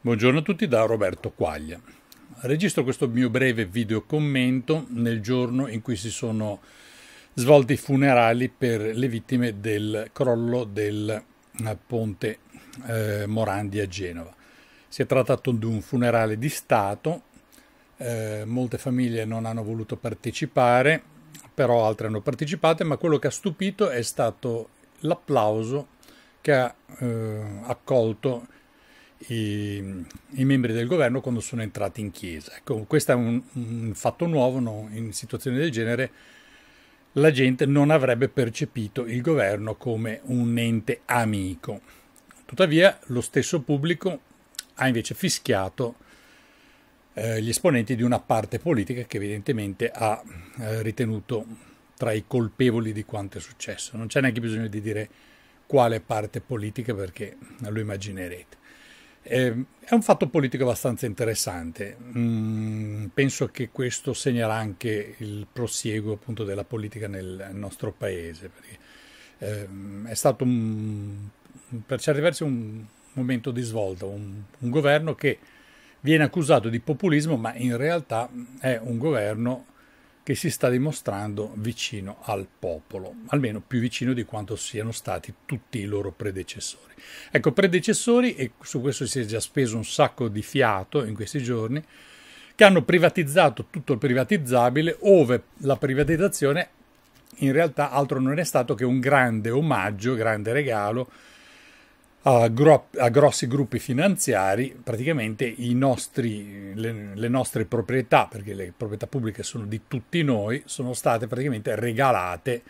Buongiorno a tutti da Roberto Quaglia. Registro questo mio breve video commento nel giorno in cui si sono svolti i funerali per le vittime del crollo del eh, ponte eh, Morandi a Genova. Si è trattato di un funerale di Stato, eh, molte famiglie non hanno voluto partecipare, però altre hanno partecipato, ma quello che ha stupito è stato l'applauso che ha eh, accolto i, i, membri del governo quando sono entrati in chiesa. Ecco, questo è un, un fatto nuovo, no? in situazioni del genere la gente non avrebbe percepito il governo come un ente amico. Tuttavia lo stesso pubblico ha invece fischiato eh, gli esponenti di una parte politica che evidentemente ha eh, ritenuto tra i colpevoli di quanto è successo. Non c'è neanche bisogno di dire quale parte politica perché lo immaginerete. Eh, è un fatto politico abbastanza interessante. Mm, penso che questo segnerà anche il prosieguo appunto, della politica nel nostro paese. Perché, eh, è stato un, per certi versi un momento di svolta, un, un, governo che viene accusato di populismo, ma in realtà è un governo che si sta dimostrando vicino al popolo, almeno più vicino di quanto siano stati tutti i loro predecessori. Ecco, predecessori, e su questo si è già speso un sacco di fiato in questi giorni, che hanno privatizzato tutto il privatizzabile, ove la privatizzazione in realtà altro non è stato che un grande omaggio, grande regalo a, gro- a grossi gruppi finanziari praticamente nostri, le, le nostre proprietà, perché le proprietà pubbliche sono di tutti noi, sono state praticamente regalate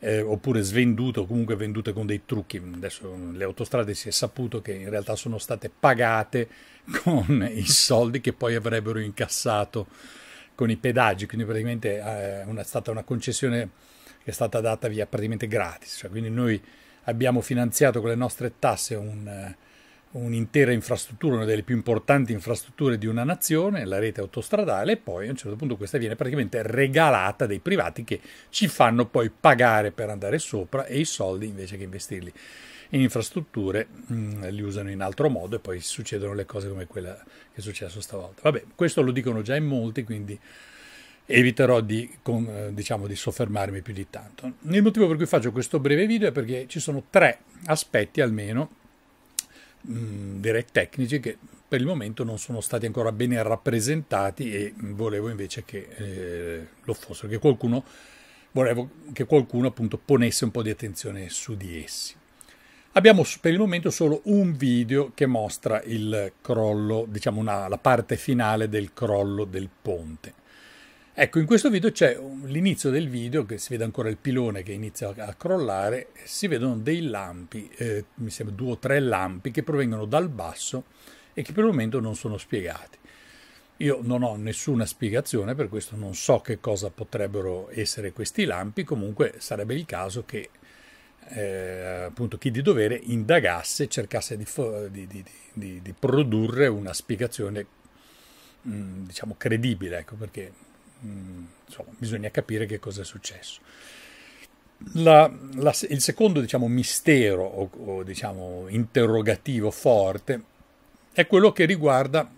eh, oppure svendute o comunque vendute con dei trucchi. Adesso le autostrade si è saputo che in realtà sono state pagate con i soldi che poi avrebbero incassato con i pedaggi, quindi praticamente eh, una, è stata una concessione che è stata data via praticamente gratis. Cioè, quindi noi abbiamo finanziato con le nostre tasse un, eh, un'intera infrastruttura, una delle più importanti infrastrutture di una nazione, la rete autostradale, e poi a un certo punto questa viene praticamente regalata dai privati che ci fanno poi pagare per andare sopra e i soldi invece che investirli in infrastrutture mm, li usano in altro modo e poi succedono le cose come quella che è successo stavolta. Vabbè, questo lo dicono già in molti, quindi eviterò di, con, eh, diciamo, di, soffermarmi più di tanto. Il motivo per cui faccio questo breve video è perché ci sono tre aspetti almeno, mh, mm, direi tecnici, che per il momento non sono stati ancora bene rappresentati e volevo invece che eh, lo fossero, che qualcuno, volevo che qualcuno appunto ponesse un po' di attenzione su di essi. Abbiamo per il momento solo un video che mostra il crollo, diciamo una, la parte finale del crollo del ponte Ecco, in questo video c'è l'inizio del video, che si vede ancora il pilone che inizia a crollare, si vedono dei lampi, eh, mi sembra due o tre lampi, che provengono dal basso e che per il momento non sono spiegati. Io non ho nessuna spiegazione, per questo non so che cosa potrebbero essere questi lampi, comunque sarebbe il caso che eh, appunto chi di dovere indagasse, cercasse di, di, di, di produrre una spiegazione mh, mm, diciamo credibile, ecco perché Mm, insomma, bisogna capire che cosa è successo. La, la, il secondo diciamo, mistero o, o diciamo, interrogativo forte è quello che riguarda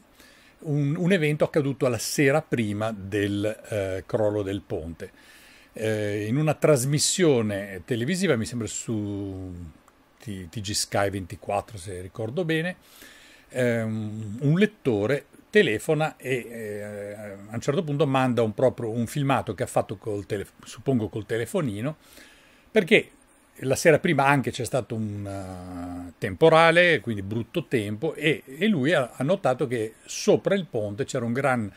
un, un, evento accaduto la sera prima del eh, crollo del ponte. Eh, in una trasmissione televisiva, mi sembra su TG Sky 24 se ricordo bene, eh, un lettore telefona e eh, a un certo punto manda un, proprio, un filmato che ha fatto, col telefo- suppongo, col telefonino, perché la sera prima anche c'è stato un uh, temporale, quindi brutto tempo, e, e lui ha, ha, notato che sopra il ponte c'era un gran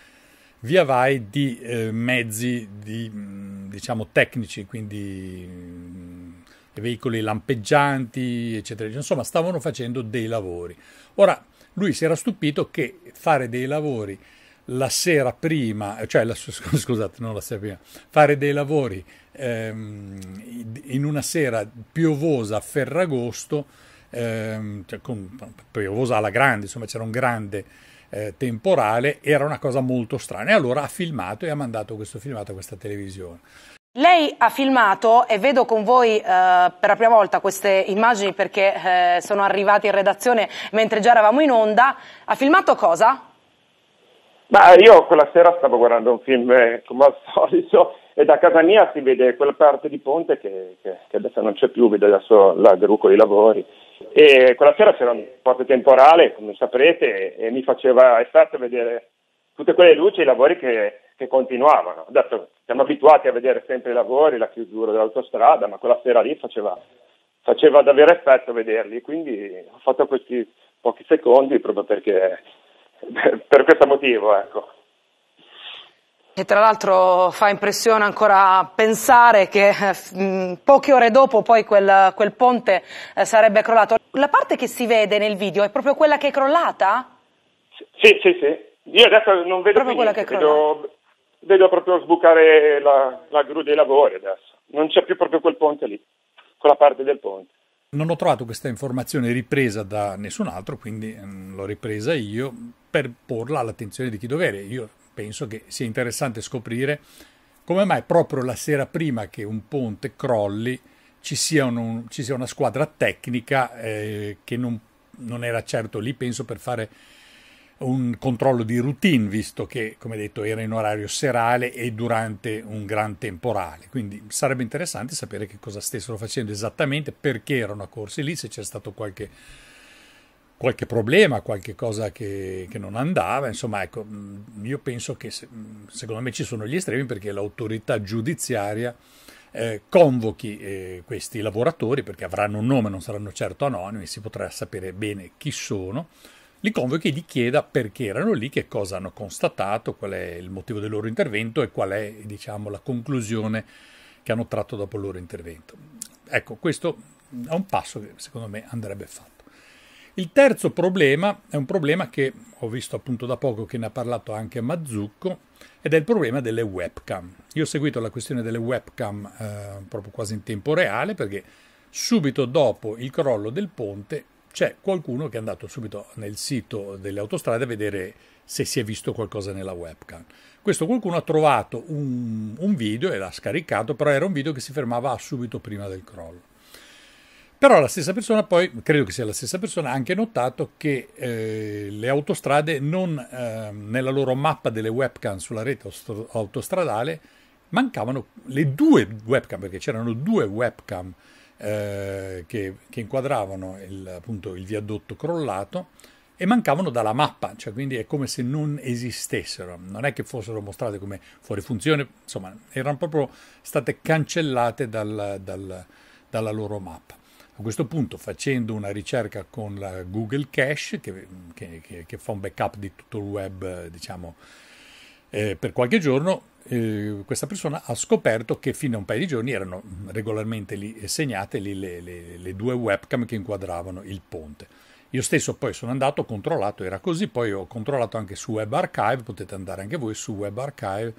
via vai di eh, mezzi di, mm, diciamo, tecnici, quindi mh, mm, veicoli lampeggianti, eccetera. Insomma, stavano facendo dei lavori. Ora, lui si era stupito che fare dei lavori la sera prima, eh, cioè la, scusate, non la sera prima, fare dei lavori ehm, in una sera piovosa a Ferragosto, ehm, cioè con, piovosa alla grande, insomma c'era un grande eh, temporale, era una cosa molto strana e allora ha filmato e ha mandato questo filmato a questa televisione. Lei ha filmato, e vedo con voi eh, per la prima volta queste immagini perché eh, sono arrivate in redazione mentre già eravamo in onda, ha filmato cosa? Ma io quella sera stavo guardando un film eh, come al solito e da casa mia si vede quella parte di ponte che, che, che adesso non c'è più, vedo adesso la gru con i lavori. E quella sera c'era un forte temporale, come saprete, e, e mi faceva estate vedere tutte quelle luci e i lavori che che continuavano. Adesso siamo abituati a vedere sempre i lavori, la chiusura dell'autostrada, ma quella sera lì faceva, faceva davvero effetto vederli, quindi ho fatto questi pochi secondi proprio perché per questo motivo, ecco. E tra l'altro fa impressione ancora pensare che eh, mh, poche ore dopo poi quel, quel ponte eh, sarebbe crollato. La parte che si vede nel video è proprio quella che è crollata? Sì, sì, sì. Io adesso non vedo proprio più quella niente. che è crollata. Vedo vedo proprio sbucare la, la gru dei lavori adesso. Non c'è più proprio quel ponte lì, quella parte del ponte. Non ho trovato questa informazione ripresa da nessun altro, quindi mm, l'ho ripresa io per porla all'attenzione di chi dovere. Io penso che sia interessante scoprire come mai proprio la sera prima che un ponte crolli ci sia, un, ci sia una squadra tecnica eh, che non, non era certo lì, penso, per fare un controllo di routine, visto che, come detto, era in orario serale e durante un gran temporale. Quindi sarebbe interessante sapere che cosa stessero facendo esattamente, perché erano accorsi lì, se c'è stato qualche, qualche problema, qualche cosa che, che, non andava. Insomma, ecco, mm, io penso che mm, secondo me ci sono gli estremi perché l'autorità giudiziaria eh, convochi eh, questi lavoratori, perché avranno un nome, non saranno certo anonimi, si potrà sapere bene chi sono li convochi e gli chieda perché erano lì, che cosa hanno constatato, qual è il motivo del loro intervento e qual è diciamo, la conclusione che hanno tratto dopo il loro intervento. Ecco, questo è un passo che secondo me andrebbe fatto. Il terzo problema è un problema che ho visto appunto da poco che ne ha parlato anche Mazzucco ed è il problema delle webcam. Io ho seguito la questione delle webcam eh, proprio quasi in tempo reale perché subito dopo il crollo del ponte c'è qualcuno che è andato subito nel sito delle autostrade a vedere se si è visto qualcosa nella webcam. Questo qualcuno ha trovato un, un video e l'ha scaricato, però era un video che si fermava subito prima del crollo. Però la stessa persona poi, credo che sia la stessa persona, ha anche notato che eh, le autostrade non, eh, nella loro mappa delle webcam sulla rete autostradale mancavano le due webcam, perché c'erano due webcam eh, che, che, inquadravano il, appunto il viadotto crollato e mancavano dalla mappa, cioè quindi è come se non esistessero, non è che fossero mostrate come fuori funzione, insomma erano proprio state cancellate dal, dal, dalla loro mappa. A questo punto, facendo una ricerca con la Google Cache, che, che, che fa un backup di tutto il web, eh, diciamo, eh, per qualche giorno, eh, questa persona ha scoperto che fino a un paio di giorni erano regolarmente lì segnate lì le, le, le due webcam che inquadravano il ponte. Io stesso poi sono andato, ho controllato, era così, poi ho controllato anche su Web Archive, potete andare anche voi su Web Archive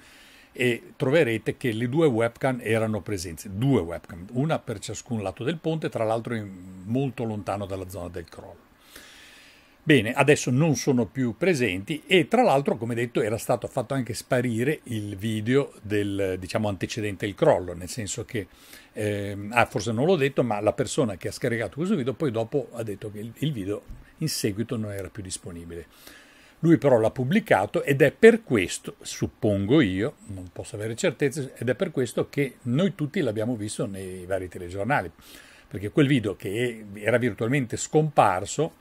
e troverete che le due webcam erano presenti, due webcam, una per ciascun lato del ponte, tra l'altro in, molto lontano dalla zona del crollo. Bene, adesso non sono più presenti e tra l'altro, come detto, era stato fatto anche sparire il video del diciamo antecedente il crollo, nel senso che eh, ah, forse non l'ho detto, ma la persona che ha scaricato questo video poi dopo ha detto che il, il video in seguito non era più disponibile. Lui però l'ha pubblicato ed è per questo, suppongo io, non posso avere certezze, ed è per questo che noi tutti l'abbiamo visto nei vari telegiornali, perché quel video che era virtualmente scomparso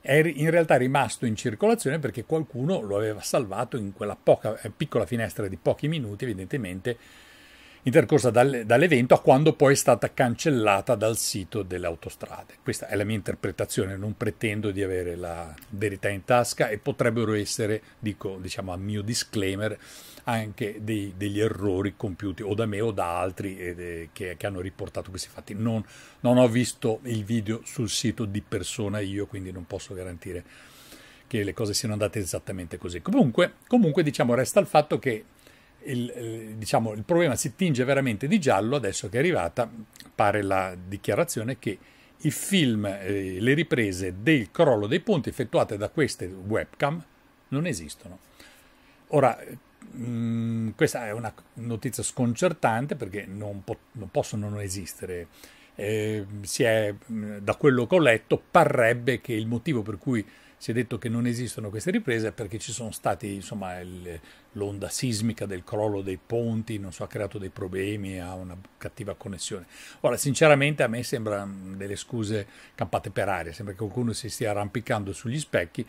è in realtà rimasto in circolazione perché qualcuno lo aveva salvato in quella poca, eh, piccola finestra di pochi minuti, evidentemente intercorsa dal, dall'evento a quando poi è stata cancellata dal sito delle autostrade. Questa è la mia interpretazione, non pretendo di avere la verità in tasca e potrebbero essere, dico diciamo a mio disclaimer, anche dei, degli errori compiuti o da me o da altri eh, che, che, hanno riportato questi fatti. Non, non ho visto il video sul sito di persona io, quindi non posso garantire che le cose siano andate esattamente così. Comunque, comunque diciamo, resta il fatto che il, diciamo, il problema si tinge veramente di giallo adesso che è arrivata, pare la dichiarazione che i film, eh, le riprese del crollo dei ponti effettuate da queste webcam non esistono. Ora, mh, mm, questa è una notizia sconcertante perché non, po- non possono non esistere. Eh, è, mm, da quello che ho letto, parrebbe che il motivo per cui si è detto che non esistono queste riprese perché ci sono stati, insomma, l'onda sismica del crollo dei ponti, non so, ha creato dei problemi, ha una cattiva connessione. Ora, sinceramente, a me sembrano mm, delle scuse campate per aria, sembra che qualcuno si stia arrampicando sugli specchi,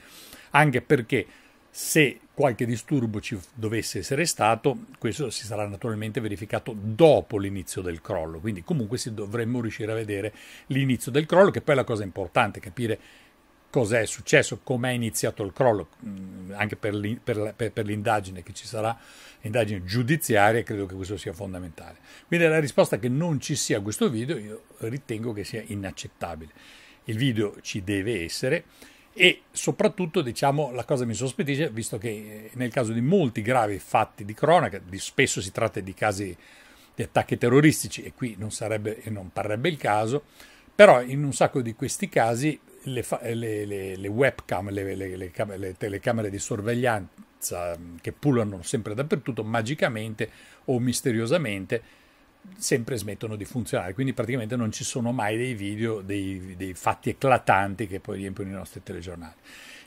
anche perché se qualche disturbo ci dovesse essere stato, questo si sarà naturalmente verificato dopo l'inizio del crollo, quindi comunque dovremmo riuscire a vedere l'inizio del crollo, che poi è la cosa importante, capire cosa è successo, com'è iniziato il crollo, mm, anche per, l'indagine che ci sarà, l'indagine giudiziaria, credo che questo sia fondamentale. Quindi la risposta che non ci sia questo video io ritengo che sia inaccettabile. Il video ci deve essere e soprattutto diciamo la cosa mi sospettisce visto che eh, nel caso di molti gravi fatti di cronaca, spesso si tratta di casi di attacchi terroristici e qui non sarebbe e non parrebbe il caso, però in un sacco di questi casi le, fa- eh, le, le, le webcam, cam- le, telecamere di sorveglianza mm, che pullano sempre dappertutto, magicamente o misteriosamente sempre smettono di funzionare, quindi praticamente non ci sono mai dei video, dei, dei fatti eclatanti che poi riempiono i nostri telegiornali.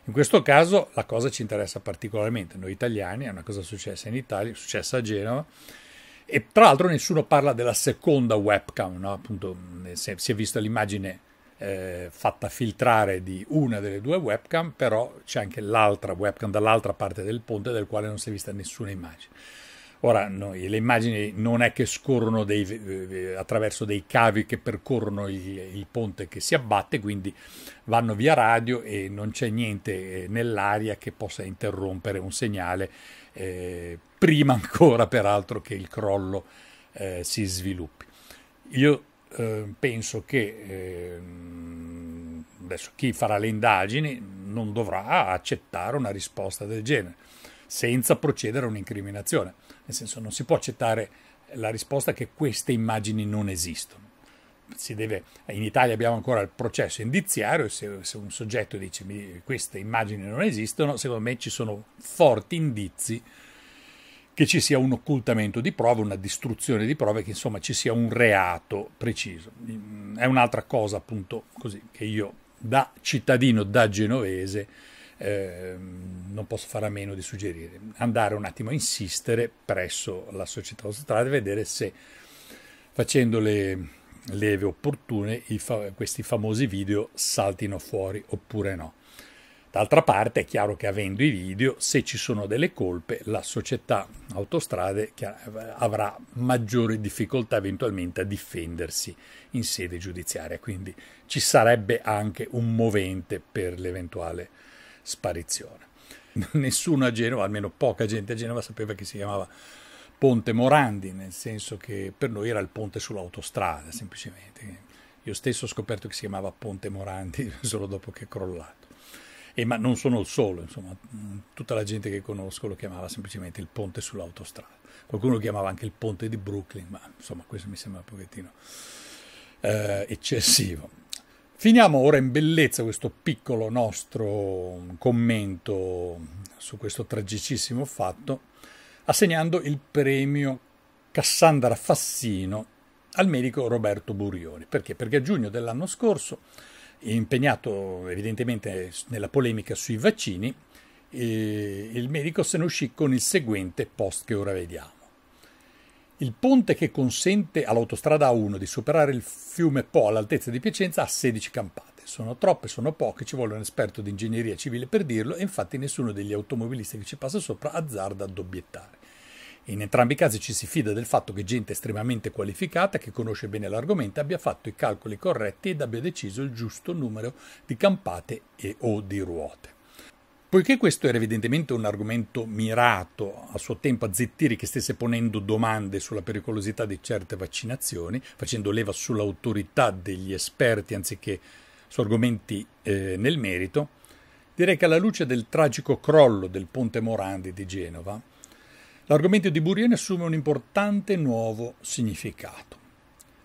In questo caso la cosa ci interessa particolarmente, noi italiani, è una cosa successa in Italia, è successa a Genova, e tra l'altro nessuno parla della seconda webcam, no? appunto mm, si è vista l'immagine eh, fatta filtrare di una delle due webcam, però c'è anche l'altra webcam dall'altra parte del ponte del quale non si è vista nessuna immagine. Ora, noi, le immagini non è che scorrono dei, eh, eh, attraverso dei cavi che percorrono il, il, ponte che si abbatte, quindi vanno via radio e non c'è niente eh, nell'aria che possa interrompere un segnale, eh, prima ancora peraltro che il crollo eh, si sviluppi. Io Ehm, penso che eh, adesso chi farà le indagini non dovrà accettare una risposta del genere senza procedere a un'incriminazione. Nel senso non si può accettare la risposta che queste immagini non esistono. Deve, in Italia abbiamo ancora il processo indiziario, se, se un soggetto dice queste immagini non esistono, secondo me ci sono forti indizi che ci sia un occultamento di prove, una distruzione di prove, che insomma ci sia un reato preciso. Mm, è un'altra cosa appunto così che io da cittadino, da genovese, eh, non posso fare a meno di suggerire. Andare un attimo a insistere presso la società autostrada e vedere se facendo le leve opportune fa- questi famosi video saltino fuori oppure no. D'altra parte è chiaro che avendo i video, se ci sono delle colpe, la società autostrade eh, avrà maggiori difficoltà eventualmente a difendersi in sede giudiziaria, quindi ci sarebbe anche un movente per l'eventuale sparizione. Nessuno a Genova, almeno poca gente a Genova, sapeva che si chiamava Ponte Morandi, nel senso che per noi era il ponte sull'autostrada, semplicemente. Io stesso ho scoperto che si chiamava Ponte Morandi solo dopo che è crollato e, ma non sono il solo, insomma, mm, tutta la gente che conosco lo chiamava semplicemente il ponte sull'autostrada. Qualcuno lo chiamava anche il ponte di Brooklyn, ma insomma questo mi sembra un pochettino eh, eccessivo. Finiamo ora in bellezza questo piccolo nostro commento su questo tragicissimo fatto, assegnando il premio Cassandra Fassino al medico Roberto Burioni. Perché? Perché a giugno dell'anno scorso impegnato evidentemente nella polemica sui vaccini, il medico se ne uscì con il seguente post che ora vediamo. Il ponte che consente all'autostrada A1 di superare il fiume Po all'altezza di Piacenza ha 16 campate. Sono troppe, sono poche, ci vuole un esperto di ingegneria civile per dirlo e infatti nessuno degli automobilisti che ci passa sopra azzarda ad obiettare. In entrambi i casi ci si fida del fatto che gente estremamente qualificata, che conosce bene l'argomento, abbia fatto i calcoli corretti ed abbia deciso il giusto numero di campate e o di ruote. Poiché questo era evidentemente un argomento mirato a suo tempo a Zettiri che stesse ponendo domande sulla pericolosità di certe vaccinazioni, facendo leva sull'autorità degli esperti anziché su argomenti eh, nel merito, direi che alla luce del tragico crollo del ponte Morandi di Genova, L'argomento di Burien assume un importante nuovo significato.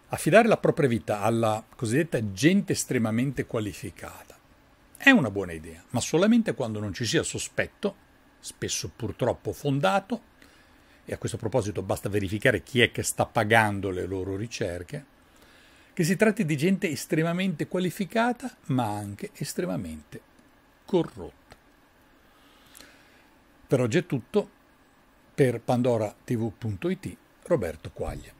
Affidare la propria vita alla cosiddetta gente estremamente qualificata è una buona idea, ma solamente quando non ci sia sospetto, spesso purtroppo fondato, e a questo proposito basta verificare chi è che sta pagando le loro ricerche, che si tratti di gente estremamente qualificata ma anche estremamente corrotta. Per oggi è tutto, per pandoratv.it Roberto Quaglia.